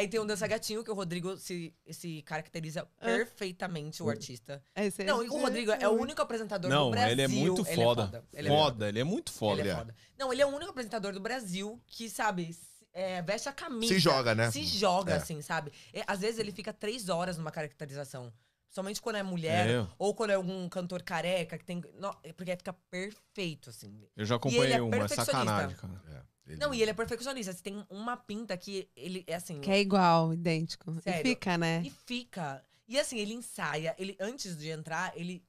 Aí tem o Dança Gatinho, que o Rodrigo se, se caracteriza ah. perfeitamente, o hum. artista. É, esse é não, e é o Rodrigo é, o único apresentador não, do Brasil. Ele é muito ele foda. É foda. Ele é foda. Ele é muito foda. Ele é foda. Não, ele é o único apresentador do Brasil que, sabe, veste a camisa. Se joga, né? Se joga, assim, sabe? às vezes ele fica três horas numa caracterização. Somente quando é mulher, é. ou quando é algum cantor careca, que tem. Não, porque fica perfeito, assim. Eu já acompanhei é uma, sacanagem, cara. Ele... Não, e ele é perfeccionista. Você tem uma pinta que ele é assim. Que é igual, idêntico. Sério. E fica, né? E fica. E assim, ele ensaia, ele antes de entrar, ele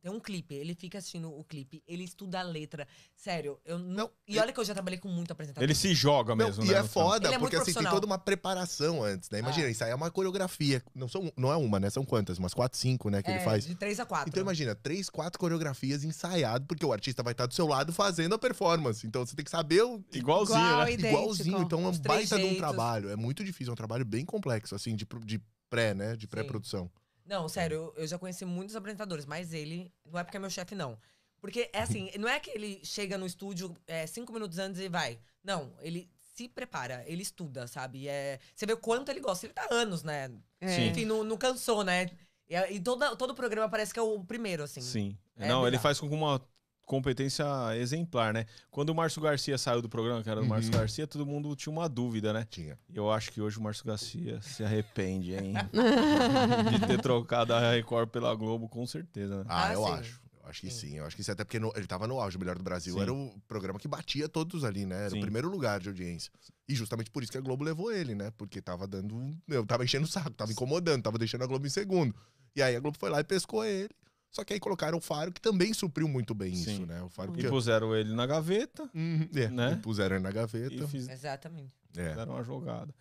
tem um clipe, ele fica assistindo o clipe, ele estuda a letra. Sério, eu não. não e olha que eu já trabalhei com muito apresentador. Ele se joga mesmo, não, né? E é foda, é porque assim, tem toda uma preparação antes, né? Imagina, ah. isso aí é uma coreografia. Não, são, não é uma, né? São quantas? Umas quatro, cinco, né? Que é, ele faz. De três a quatro. Então imagina, três, quatro coreografias ensaiado, porque o artista vai estar do seu lado fazendo a performance. Então você tem que saber o. Igualzinho, Igual, né? Idêntico, Igualzinho. Então é um baita jeitos. de um trabalho. É muito difícil, é um trabalho bem complexo, assim, de, de pré, né? De pré-produção. Não, sério, eu, já conheci muitos apresentadores, mas ele não é porque é meu chefe, não. Porque é assim, não é que ele chega no estúdio é, cinco minutos antes e vai. Não, ele se prepara, ele estuda, sabe? É, você vê o quanto ele gosta. Ele tá há anos, né? Sim. É. Enfim, não, não cansou, né? E, e todo o programa parece que é o primeiro, assim. Sim. É não, ele faz com uma competência exemplar, né? Quando o Márcio Garcia saiu do programa, que era do uhum. Márcio Garcia, todo mundo tinha uma dúvida, né? Tinha. Eu acho que hoje o Márcio Garcia se arrepende, hein? de ter trocado a Record pela Globo, com certeza, né? Ah, ah eu sim. acho. Eu acho que sim. sim. Eu acho que sim, é até porque no, ele tava no auge, o Melhor do Brasil. Sim. Era o programa que batia todos ali, né? Era o primeiro lugar de audiência. E justamente por isso que a Globo levou ele, né? Porque tava dando. eu tava enchendo o saco, tava incomodando, tava deixando a Globo em segundo. E aí a Globo foi lá e pescou ele. Só que aí colocaram o Faro, que também supriu muito bem Sim. isso, né? O Faro porque... E puseram ele na gaveta. Uhum, é, né? puseram ele na gaveta. Fiz... Exatamente. É. Fizeram uma jogada.